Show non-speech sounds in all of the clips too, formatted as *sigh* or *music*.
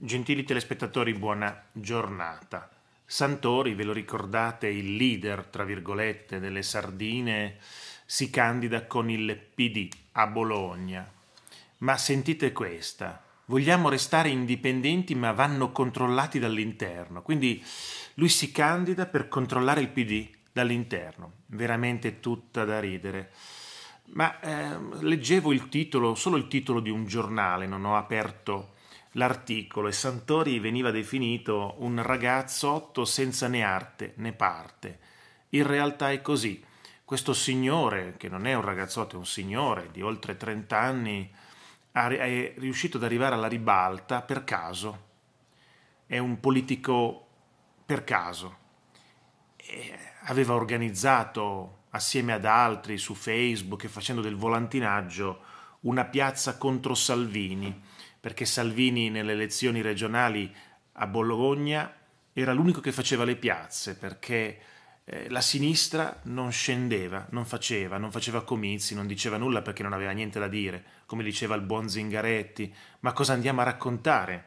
Gentili telespettatori, buona giornata. Santori, ve lo ricordate, il leader, tra virgolette, delle sardine, si candida con il PD a Bologna. Ma sentite questa, vogliamo restare indipendenti ma vanno controllati dall'interno. Quindi lui si candida per controllare il PD dall'interno. Veramente tutta da ridere. Ma eh, leggevo il titolo, solo il titolo di un giornale, non ho aperto l'articolo e Santori veniva definito un ragazzotto senza né arte né parte. In realtà è così. Questo signore, che non è un ragazzotto, è un signore di oltre 30 anni, è riuscito ad arrivare alla ribalta per caso. È un politico per caso. aveva organizzato assieme ad altri su Facebook e facendo del volantinaggio una piazza contro Salvini perché Salvini nelle elezioni regionali a Bologna era l'unico che faceva le piazze perché eh, la sinistra non scendeva, non faceva, non faceva comizi, non diceva nulla perché non aveva niente da dire, come diceva il buon Zingaretti, ma cosa andiamo a raccontare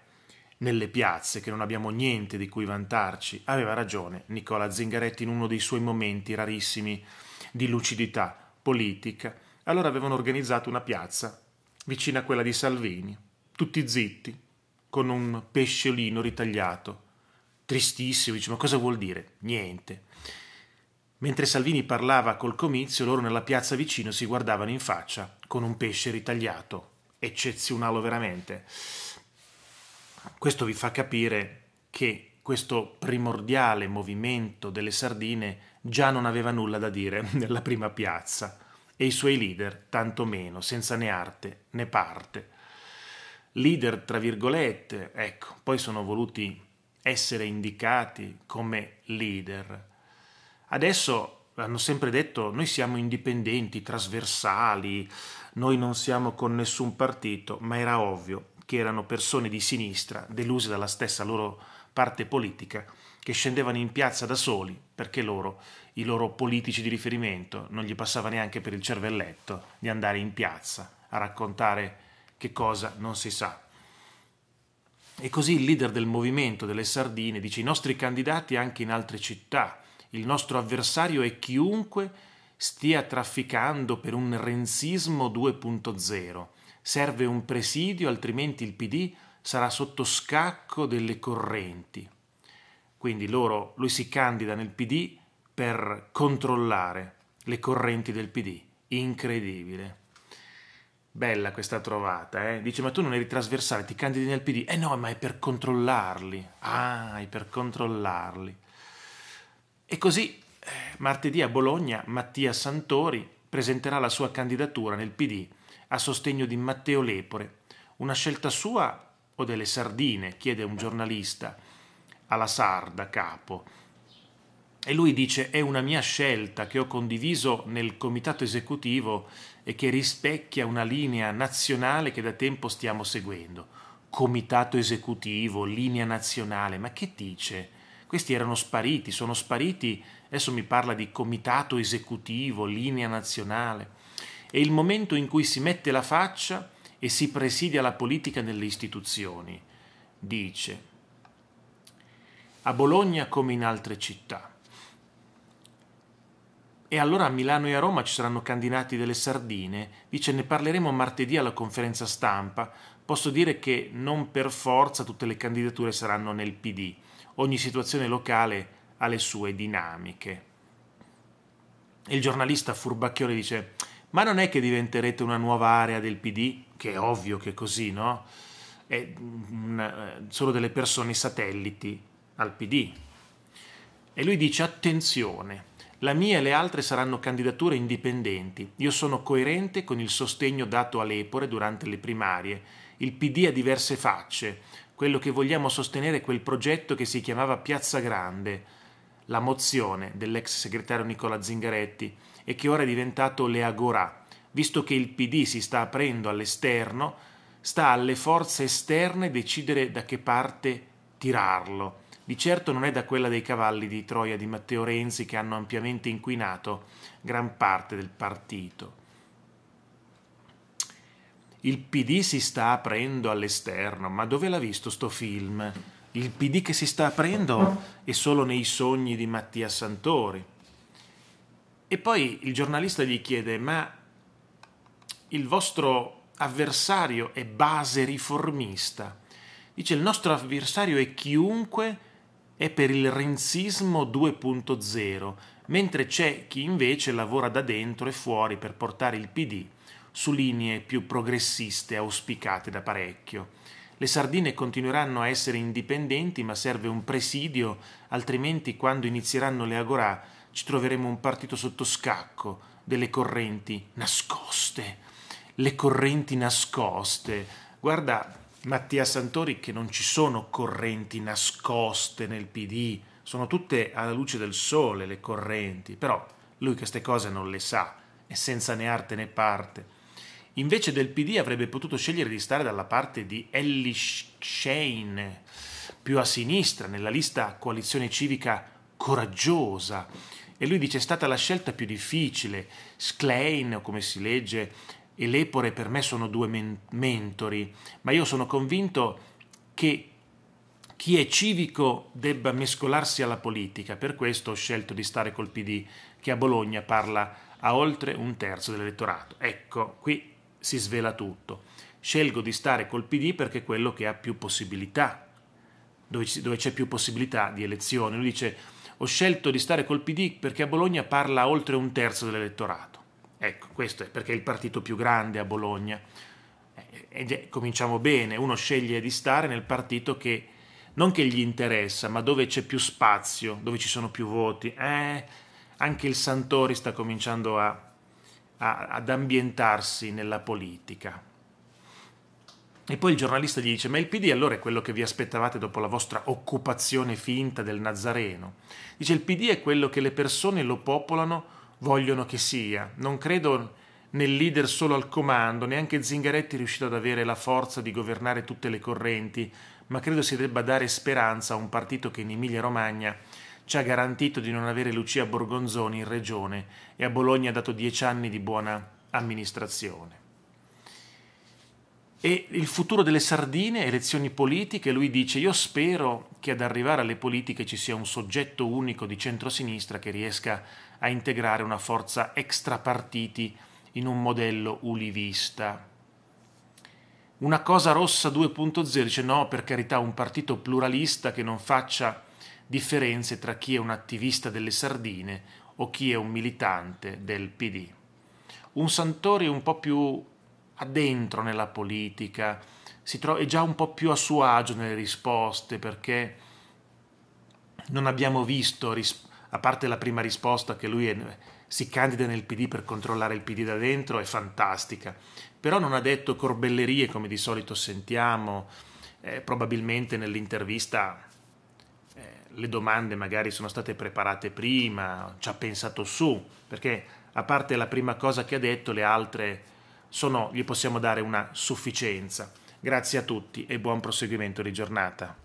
nelle piazze che non abbiamo niente di cui vantarci? Aveva ragione Nicola Zingaretti in uno dei suoi momenti rarissimi di lucidità politica. Allora avevano organizzato una piazza vicino a quella di Salvini, tutti zitti, con un pesciolino ritagliato. Tristissimo, dice, ma cosa vuol dire? Niente. Mentre Salvini parlava col comizio, loro nella piazza vicino si guardavano in faccia con un pesce ritagliato. Eccezionale veramente. Questo vi fa capire che questo primordiale movimento delle sardine già non aveva nulla da dire *laughs* nella prima piazza e i suoi leader tanto meno, senza né arte né parte leader, tra virgolette, ecco, poi sono voluti essere indicati come leader. Adesso hanno sempre detto noi siamo indipendenti, trasversali, noi non siamo con nessun partito, ma era ovvio che erano persone di sinistra, deluse dalla stessa loro parte politica, che scendevano in piazza da soli perché loro, i loro politici di riferimento, non gli passava neanche per il cervelletto di andare in piazza a raccontare che cosa non si sa. E così il leader del movimento delle sardine dice i nostri candidati anche in altre città, il nostro avversario è chiunque stia trafficando per un renzismo 2.0. Serve un presidio, altrimenti il PD sarà sotto scacco delle correnti. Quindi loro, lui si candida nel PD per controllare le correnti del PD. Incredibile. Bella questa trovata, eh? Dice, ma tu non eri trasversale, ti candidi nel PD. Eh no, ma è per controllarli. Ah, è per controllarli. E così, eh, martedì a Bologna, Mattia Santori presenterà la sua candidatura nel PD a sostegno di Matteo Lepore. Una scelta sua o delle sardine, chiede un giornalista alla sarda capo e lui dice è una mia scelta che ho condiviso nel comitato esecutivo e che rispecchia una linea nazionale che da tempo stiamo seguendo. Comitato esecutivo, linea nazionale, ma che dice? Questi erano spariti, sono spariti, adesso mi parla di comitato esecutivo, linea nazionale. È il momento in cui si mette la faccia e si presidia la politica nelle istituzioni. Dice, a Bologna come in altre città e allora a Milano e a Roma ci saranno candidati delle sardine. Dice ne parleremo martedì alla conferenza stampa. Posso dire che non per forza tutte le candidature saranno nel PD. Ogni situazione locale ha le sue dinamiche. Il giornalista Furbacchione dice ma non è che diventerete una nuova area del PD? Che è ovvio che è così, no? È una, eh, solo delle persone satelliti al PD. E lui dice attenzione la mia e le altre saranno candidature indipendenti. Io sono coerente con il sostegno dato all'Epore durante le primarie. Il PD ha diverse facce. Quello che vogliamo sostenere è quel progetto che si chiamava Piazza Grande, la mozione dell'ex segretario Nicola Zingaretti e che ora è diventato le Agorà. Visto che il PD si sta aprendo all'esterno, sta alle forze esterne decidere da che parte tirarlo. Di certo non è da quella dei cavalli di Troia di Matteo Renzi che hanno ampiamente inquinato gran parte del partito. Il PD si sta aprendo all'esterno, ma dove l'ha visto sto film? Il PD che si sta aprendo è solo nei sogni di Mattia Santori. E poi il giornalista gli chiede, ma il vostro avversario è base riformista? Dice, il nostro avversario è chiunque è per il renzismo 2.0, mentre c'è chi invece lavora da dentro e fuori per portare il PD su linee più progressiste auspicate da parecchio. Le sardine continueranno a essere indipendenti, ma serve un presidio, altrimenti quando inizieranno le agorà ci troveremo un partito sotto scacco delle correnti nascoste. Le correnti nascoste. Guarda, Mattia Santori che non ci sono correnti nascoste nel PD, sono tutte alla luce del sole le correnti, però lui queste cose non le sa, è senza né arte né parte. Invece del PD avrebbe potuto scegliere di stare dalla parte di Ellie Shane, più a sinistra, nella lista coalizione civica coraggiosa. E lui dice è stata la scelta più difficile. Schlein, o come si legge, e l'Epore per me sono due men mentori, ma io sono convinto che chi è civico debba mescolarsi alla politica, per questo ho scelto di stare col PD che a Bologna parla a oltre un terzo dell'elettorato. Ecco, qui si svela tutto. Scelgo di stare col PD perché è quello che ha più possibilità, dove c'è più possibilità di elezione. Lui dice ho scelto di stare col PD perché a Bologna parla a oltre un terzo dell'elettorato. Ecco, questo è perché è il partito più grande a Bologna. E eh, cominciamo bene, uno sceglie di stare nel partito che non che gli interessa, ma dove c'è più spazio, dove ci sono più voti. Eh, anche il Santori sta cominciando a, a, ad ambientarsi nella politica. E poi il giornalista gli dice, ma il PD allora è quello che vi aspettavate dopo la vostra occupazione finta del Nazareno? Dice, il PD è quello che le persone lo popolano vogliono che sia. Non credo nel leader solo al comando, neanche Zingaretti è riuscito ad avere la forza di governare tutte le correnti, ma credo si debba dare speranza a un partito che in Emilia-Romagna ci ha garantito di non avere Lucia Borgonzoni in regione e a Bologna ha dato dieci anni di buona amministrazione. E il futuro delle sardine, elezioni politiche, lui dice io spero che ad arrivare alle politiche ci sia un soggetto unico di centrosinistra che riesca a integrare una forza extrapartiti in un modello ulivista. Una cosa rossa 2.0 dice no, per carità, un partito pluralista che non faccia differenze tra chi è un attivista delle sardine o chi è un militante del PD. Un Santori un po' più addentro nella politica, si tro- è già un po' più a suo agio nelle risposte perché non abbiamo visto, ris- a parte la prima risposta che lui è, si candida nel PD per controllare il PD da dentro, è fantastica, però non ha detto corbellerie come di solito sentiamo, eh, probabilmente nell'intervista eh, le domande magari sono state preparate prima, ci ha pensato su, perché a parte la prima cosa che ha detto, le altre se no gli possiamo dare una sufficienza. Grazie a tutti e buon proseguimento di giornata.